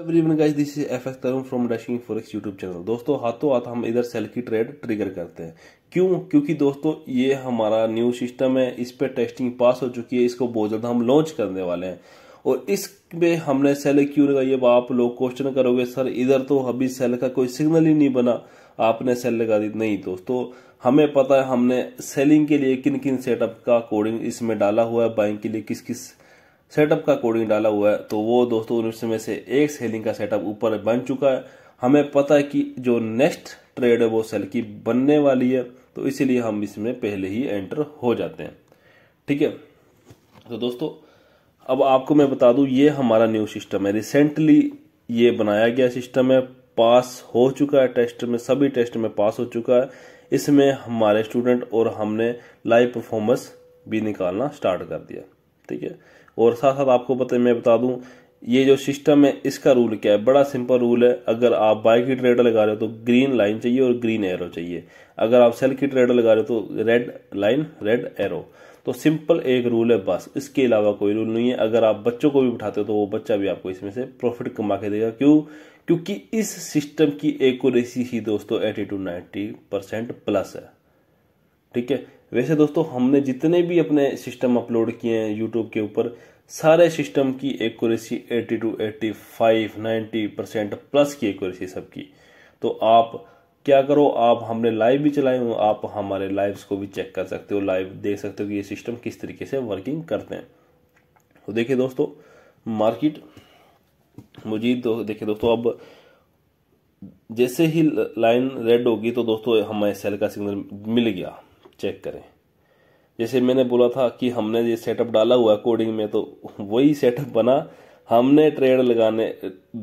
everyone guys this is F Tarun from Dashing Forex YouTube channel दोस्तों हाथों हाथ हम इधर सेल की ट्रेड ट्रिगर करते हैं क्यों क्योंकि दोस्तों ये हमारा न्यू सिस्टम है इस पे टेस्टिंग पास हो चुकी है इसको बहुत जल्द हम लॉन्च करने वाले हैं और इस पे हमने सेल क्यों लगाई अब आप लोग क्वेश्चन करोगे सर इधर तो अभी सेल का कोई सिग्नल ही नहीं बना आपने सेल लगा दी नहीं दोस्तों हमें पता है हमने सेलिंग के लिए किन किन सेटअप का कोडिंग इसमें डाला हुआ है बाइंग के लिए किस किस सेटअप का कोडिंग डाला हुआ है तो वो दोस्तों उन्नीस में से एक सेलिंग का सेटअप ऊपर बन चुका है हमें पता है कि जो नेक्स्ट ट्रेड है वो सेल की बनने वाली है तो इसीलिए हम इसमें पहले ही एंटर हो जाते हैं ठीक है तो दोस्तों अब आपको मैं बता दूं ये हमारा न्यू सिस्टम है रिसेंटली ये बनाया गया सिस्टम है पास हो चुका है टेस्ट में सभी टेस्ट में पास हो चुका है इसमें हमारे स्टूडेंट और हमने लाइव परफॉर्मेंस भी निकालना स्टार्ट कर दिया ठीक है और साथ साथ आपको पता मैं बता दूं ये जो सिस्टम है इसका रूल क्या है बड़ा सिंपल रूल है अगर आप बाइक की ट्रेडर लगा रहे हो तो ग्रीन लाइन चाहिए और ग्रीन एरो चाहिए अगर आप सेल की ट्रेडर लगा रहे हो तो रेड लाइन रेड एरो तो सिंपल एक रूल है बस इसके अलावा कोई रूल नहीं है अगर आप बच्चों को भी उठाते हो तो वो बच्चा भी आपको इसमें से प्रॉफिट कमा के देगा क्यों क्योंकि इस सिस्टम की एक ही दोस्तों eighty to ninety percent plus है ठीक है वैसे दोस्तों हमने जितने भी अपने सिस्टम अपलोड किए हैं यूट्यूब के ऊपर सारे सिस्टम की एक्यूरेसी 80 टू 85 90 परसेंट प्लस की एक्यूरेसी सबकी तो आप क्या करो आप हमने लाइव भी चलाए हो आप हमारे लाइव्स को भी चेक कर सकते हो लाइव देख सकते हो कि ये सिस्टम किस तरीके से वर्किंग करते हैं तो देखिए दोस्तों मार्केट मुजीद दो, देखिए दोस्तों अब जैसे ही लाइन रेड होगी तो दोस्तों हमें सेल का सिग्नल मिल गया चेक करें जैसे मैंने बोला था कि हमने ये सेटअप डाला हुआ कोडिंग में तो वही सेटअप बना हमने ट्रेड लगाने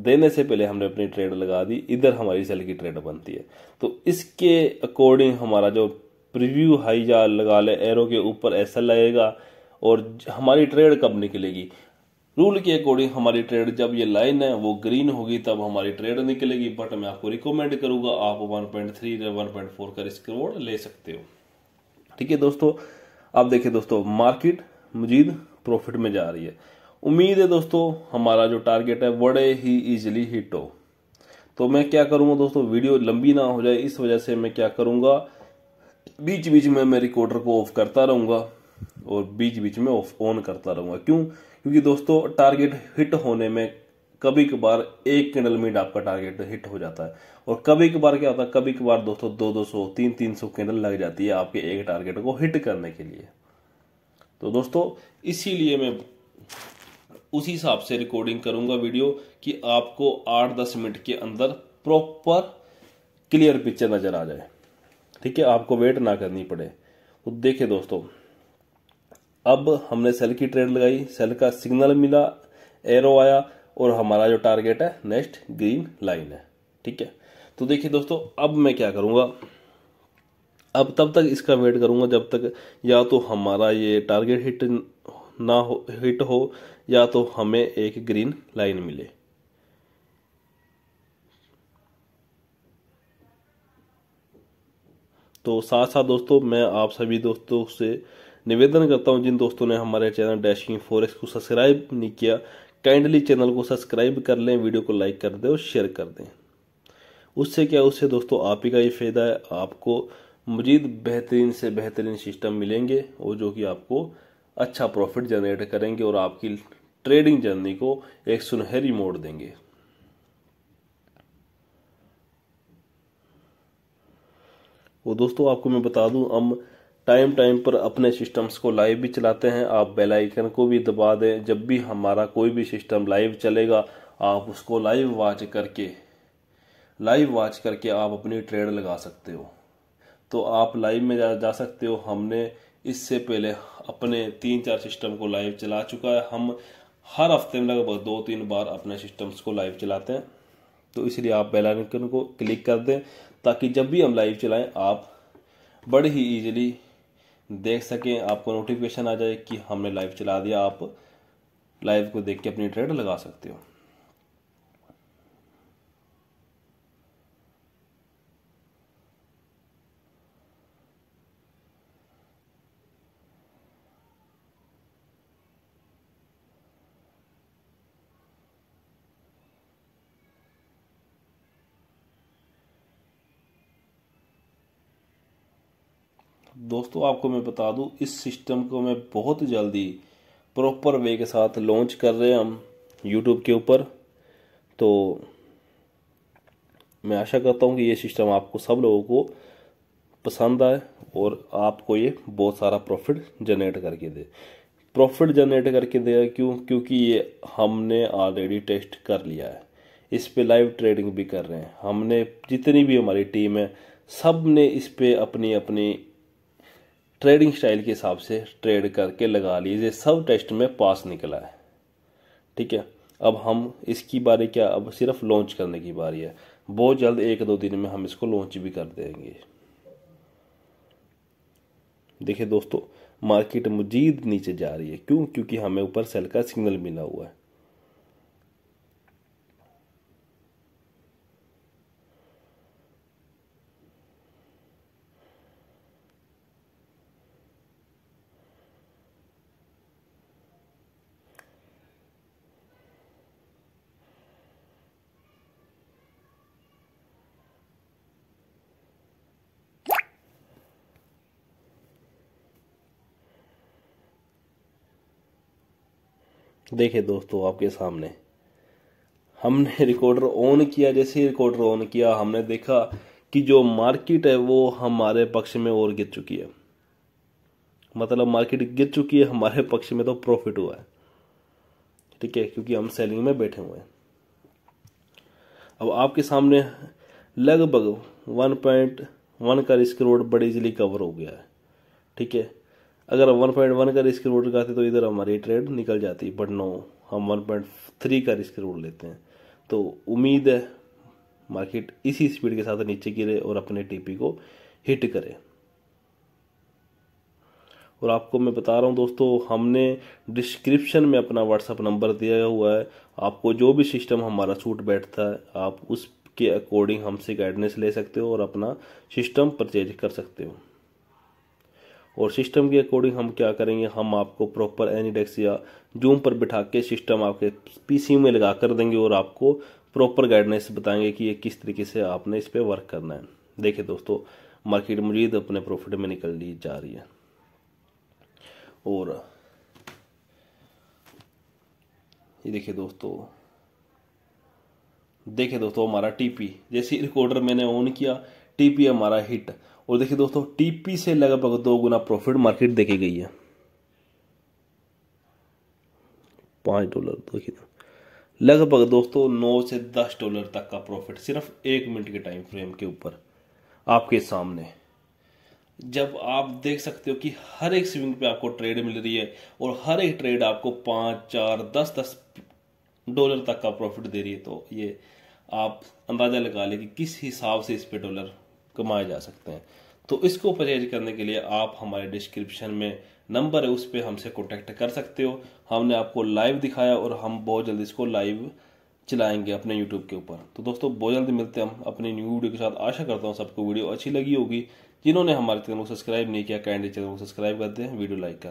देने से पहले हमने अपनी ट्रेड लगा दी इधर हमारी सेल की ट्रेड बनती है तो इसके अकॉर्डिंग हमारा जो प्रीव्यू हाई जा लगा ले एरो के ऊपर ऐसा लगेगा और हमारी ट्रेड कब निकलेगी रूल के अकॉर्डिंग हमारी ट्रेड जब ये लाइन है वो ग्रीन होगी तब हमारी ट्रेड निकलेगी बट मैं आपको रिकमेंड करूंगा आप 1.3 या 1.4 का रिस्क रिवॉर्ड ले सकते हो ठीक है दोस्तों अब देखिए दोस्तों मार्केट मजीद प्रॉफिट में जा रही है उम्मीद है दोस्तों हमारा जो टारगेट है बड़े ही इजीली हिट हो तो मैं क्या करूंगा दोस्तों वीडियो लंबी ना हो जाए इस वजह से मैं क्या करूंगा बीच बीच में मैं रिकॉर्डर को ऑफ करता रहूंगा और बीच बीच में ऑफ ऑन करता रहूंगा क्यों क्योंकि दोस्तों टारगेट हिट होने में कभी कभार एक कैंडल मीट आपका टारगेट हिट हो जाता है और कभी कभार क्या होता है कभी कभार दोस्तों दो दो सौ तीन तीन सौ कैंडल लग जाती है आपके एक टारगेट को हिट करने के लिए तो दोस्तों इसीलिए मैं उसी हिसाब से रिकॉर्डिंग करूंगा वीडियो कि आपको आठ दस मिनट के अंदर प्रॉपर क्लियर पिक्चर नज़र आ जाए ठीक है आपको वेट ना करनी पड़े तो देखिए दोस्तों अब हमने सेल की ट्रेंड लगाई सेल का सिग्नल मिला एरो आया और हमारा जो टारगेट है नेक्स्ट ग्रीन लाइन है ठीक है तो देखिए दोस्तों अब मैं क्या करूँगा अब तब तक इसका वेट करूँगा जब तक या तो हमारा ये टारगेट हिट ना हो हिट हो या तो हमें एक ग्रीन लाइन मिले तो साथ साथ दोस्तों मैं आप सभी दोस्तों से निवेदन करता हूं जिन दोस्तों ने हमारे चैनल डैशिंग फॉरेक्स को सब्सक्राइब नहीं किया काइंडली चैनल को सब्सक्राइब कर लें वीडियो को लाइक कर दें और शेयर कर दें उससे क्या उससे दोस्तों आप ही का ये फ़ायदा है आपको मजीद बेहतरीन से बेहतरीन सिस्टम मिलेंगे और जो कि आपको अच्छा प्रॉफिट जनरेट करेंगे और आपकी ट्रेडिंग जर्नी को एक सुनहरी मोड़ देंगे वो दोस्तों आपको मैं बता दूं हम टाइम टाइम पर अपने सिस्टम्स को लाइव भी चलाते हैं आप बेल आइकन को भी दबा दें जब भी हमारा कोई भी सिस्टम लाइव चलेगा आप उसको लाइव वॉच करके लाइव वॉच करके आप अपनी ट्रेड लगा सकते हो तो आप लाइव में जा, जा सकते हो हमने इससे पहले अपने तीन चार सिस्टम को लाइव चला चुका है हम हर हफ्ते में लगभग दो तीन बार अपने सिस्टम्स को लाइव चलाते हैं तो इसलिए आप बेल आइकन को क्लिक कर दें ताकि जब भी हम लाइव चलाएं आप बड़े ही इजीली देख सकें आपको नोटिफिकेशन आ जाए कि हमने लाइव चला दिया आप लाइव को देख के अपनी ट्रेड लगा सकते हो दोस्तों आपको मैं बता दूं इस सिस्टम को मैं बहुत जल्दी प्रॉपर वे के साथ लॉन्च कर रहे हैं हम यूट्यूब के ऊपर तो मैं आशा करता हूँ कि ये सिस्टम आपको सब लोगों को पसंद आए और आपको ये बहुत सारा प्रॉफिट जनरेट करके दे प्रॉफिट जनरेट करके देगा क्यों क्योंकि ये हमने ऑलरेडी टेस्ट कर लिया है इस पर लाइव ट्रेडिंग भी कर रहे हैं हमने जितनी भी हमारी टीम है सब ने इस पर अपनी अपनी ट्रेडिंग स्टाइल के हिसाब से ट्रेड करके लगा लीजिए सब टेस्ट में पास निकला है ठीक है अब हम इसकी बारी क्या अब सिर्फ लॉन्च करने की बारी है बहुत जल्द एक दो दिन में हम इसको लॉन्च भी कर देंगे देखिए दोस्तों मार्केट मजीद नीचे जा रही है क्यों क्योंकि हमें ऊपर सेल का सिग्नल मिला हुआ है देखिए दोस्तों आपके सामने हमने रिकॉर्डर ऑन किया जैसे ही रिकॉर्डर ऑन किया हमने देखा कि जो मार्केट है वो हमारे पक्ष में और गिर चुकी है मतलब मार्केट गिर चुकी है हमारे पक्ष में तो प्रॉफिट हुआ है ठीक है क्योंकि हम सेलिंग में बैठे हुए हैं अब आपके सामने लगभग वन पॉइंट वन का रिस्क रोड बड़ी इजिली कवर हो गया है ठीक है अगर हम वन पॉइंट वन का रिस्क रोड लगाते तो इधर हमारी ट्रेड निकल जाती बट नो हम वन पॉइंट थ्री का रिस्क रोड लेते हैं तो उम्मीद है मार्केट इसी स्पीड के साथ नीचे गिरे और अपने टीपी को हिट करे और आपको मैं बता रहा हूँ दोस्तों हमने डिस्क्रिप्शन में अपना व्हाट्सअप नंबर दिया हुआ है आपको जो भी सिस्टम हमारा सूट बैठता है आप उसके अकॉर्डिंग हमसे गाइडनेस ले सकते हो और अपना सिस्टम परचेज कर सकते हो और सिस्टम के अकॉर्डिंग हम क्या करेंगे हम आपको प्रॉपर एनीडेक्स या जूम पर बिठा के सिस्टम आपके पीसी में लगा कर देंगे और आपको प्रॉपर गाइडनेस बताएंगे कि ये किस तरीके से आपने इस पर वर्क करना है देखिए दोस्तों मार्केट मजीद अपने प्रॉफिट में निकल ली जा रही है और ये देखिए दोस्तों देखिए दोस्तों हमारा टीपी जैसे रिकॉर्डर मैंने ऑन किया टीपी हमारा हिट और देखिए दोस्तों टीपी से लगभग दो गुना प्रॉफिट मार्केट देखी गई है पाँच डॉलर देखिए लगभग दोस्तों नौ से दस डॉलर तक का प्रॉफिट सिर्फ एक मिनट के टाइम फ्रेम के ऊपर आपके सामने जब आप देख सकते हो कि हर एक स्विंग पे आपको ट्रेड मिल रही है और हर एक ट्रेड आपको पाँच चार दस दस डॉलर तक का प्रॉफिट दे रही है तो ये आप अंदाज़ा लगा ले कि किस हिसाब से इस पे डॉलर कमाए जा सकते हैं तो इसको परचेज करने के लिए आप हमारे डिस्क्रिप्शन में नंबर है उस पर हमसे कॉन्टेक्ट कर सकते हो हमने आपको लाइव दिखाया और हम बहुत जल्दी इसको लाइव चलाएंगे अपने यूट्यूब के ऊपर तो दोस्तों बहुत जल्दी मिलते हैं हम अपनी न्यू वीडियो के साथ आशा करता हूँ सबको वीडियो अच्छी लगी होगी जिन्होंने हमारे चैनल को सब्सक्राइब नहीं किया कैंडी चैनल को सब्सक्राइब कर दें वीडियो लाइक कर